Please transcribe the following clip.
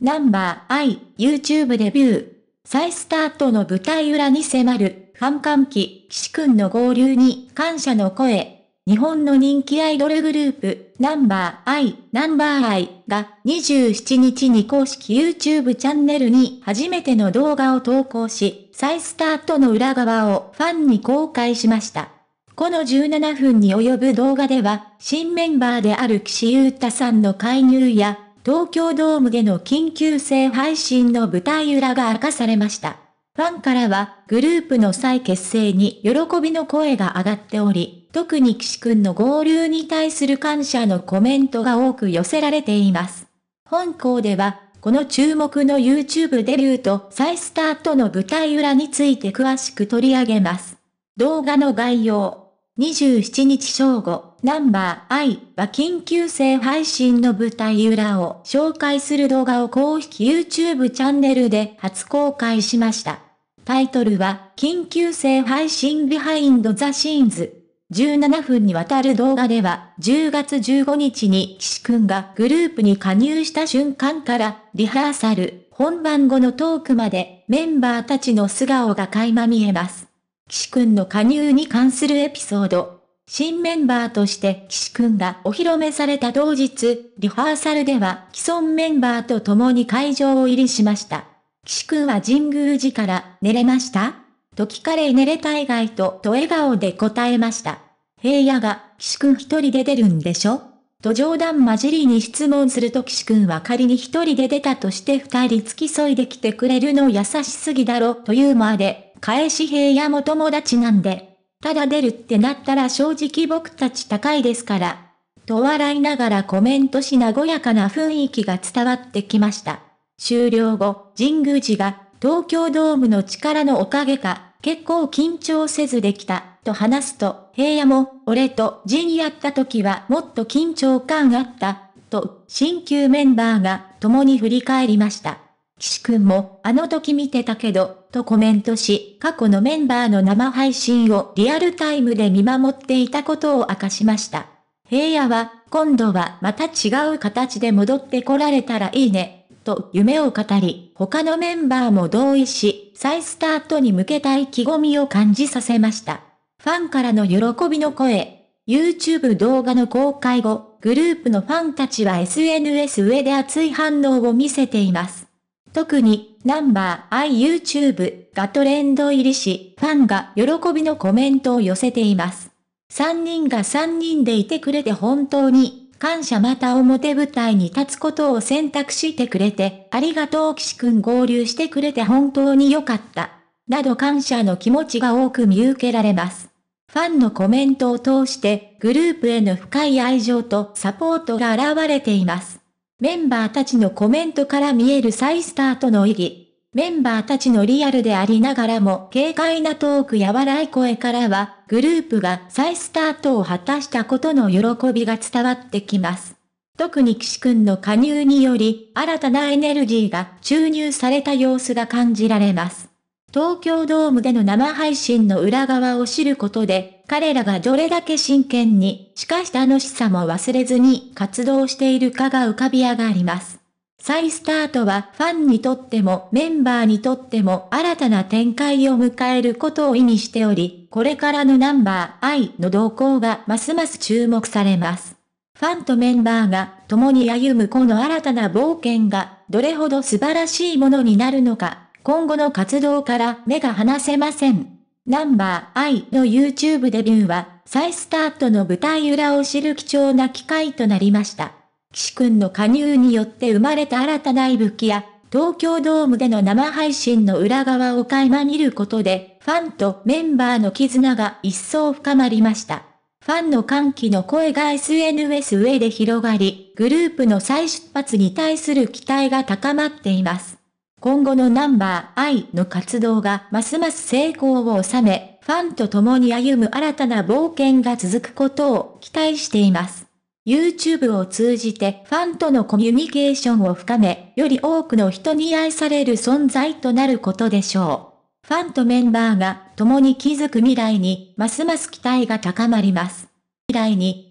ナンバー I、YouTube デビュー。再スタートの舞台裏に迫る、反感期、岸くんの合流に感謝の声。日本の人気アイドルグループ、ナンバー I、ナンバー I が27日に公式 YouTube チャンネルに初めての動画を投稿し、再スタートの裏側をファンに公開しました。この17分に及ぶ動画では、新メンバーである岸優太さんの介入や、東京ドームでの緊急性配信の舞台裏が明かされました。ファンからは、グループの再結成に喜びの声が上がっており、特に岸くんの合流に対する感謝のコメントが多く寄せられています。本校では、この注目の YouTube デビューと再スタートの舞台裏について詳しく取り上げます。動画の概要27日正午、ナンバー I は緊急性配信の舞台裏を紹介する動画を公式 YouTube チャンネルで初公開しました。タイトルは、緊急性配信ビハインドザシーンズ。17分にわたる動画では、10月15日に岸くんがグループに加入した瞬間から、リハーサル、本番後のトークまで、メンバーたちの素顔が垣間見えます。岸くんの加入に関するエピソード。新メンバーとして岸くんがお披露目された当日、リハーサルでは既存メンバーと共に会場を入りしました。岸くんは神宮寺から寝れましたと聞かれ寝れた以外とと笑顔で答えました。平野が岸くん一人で出るんでしょと冗談交じりに質問すると岸くんは仮に一人で出たとして二人付き添いできてくれるの優しすぎだろというまで、返し平野も友達なんで。ただ出るってなったら正直僕たち高いですから。と笑いながらコメントし和やかな雰囲気が伝わってきました。終了後、神宮寺が、東京ドームの力のおかげか、結構緊張せずできた、と話すと、平野も、俺と陣やった時はもっと緊張感あった、と、新旧メンバーが共に振り返りました。岸くんも、あの時見てたけど、とコメントし、過去のメンバーの生配信をリアルタイムで見守っていたことを明かしました。平野は、今度はまた違う形で戻ってこられたらいいね、と夢を語り、他のメンバーも同意し、再スタートに向けた意気込みを感じさせました。ファンからの喜びの声、YouTube 動画の公開後、グループのファンたちは SNS 上で熱い反応を見せています。特に、ナンバー i YouTube がトレンド入りし、ファンが喜びのコメントを寄せています。3人が3人でいてくれて本当に、感謝また表舞台に立つことを選択してくれて、ありがとう岸くん合流してくれて本当に良かった。など感謝の気持ちが多く見受けられます。ファンのコメントを通して、グループへの深い愛情とサポートが現れています。メンバーたちのコメントから見える再スタートの意義。メンバーたちのリアルでありながらも軽快なトークや笑い声からは、グループが再スタートを果たしたことの喜びが伝わってきます。特に岸くんの加入により、新たなエネルギーが注入された様子が感じられます。東京ドームでの生配信の裏側を知ることで、彼らがどれだけ真剣に、しかし楽しさも忘れずに活動しているかが浮かび上がります。再スタートはファンにとってもメンバーにとっても新たな展開を迎えることを意味しており、これからのナンバー愛の動向がますます注目されます。ファンとメンバーが共に歩むこの新たな冒険がどれほど素晴らしいものになるのか、今後の活動から目が離せません。ナンバー I の YouTube デビューは、再スタートの舞台裏を知る貴重な機会となりました。岸くんの加入によって生まれた新たな息吹や、東京ドームでの生配信の裏側を垣間見ることで、ファンとメンバーの絆が一層深まりました。ファンの歓喜の声が SNS 上で広がり、グループの再出発に対する期待が高まっています。今後のナンバー I の活動がますます成功を収め、ファンと共に歩む新たな冒険が続くことを期待しています。YouTube を通じてファンとのコミュニケーションを深め、より多くの人に愛される存在となることでしょう。ファンとメンバーが共に気づく未来に、ますます期待が高まります。未来に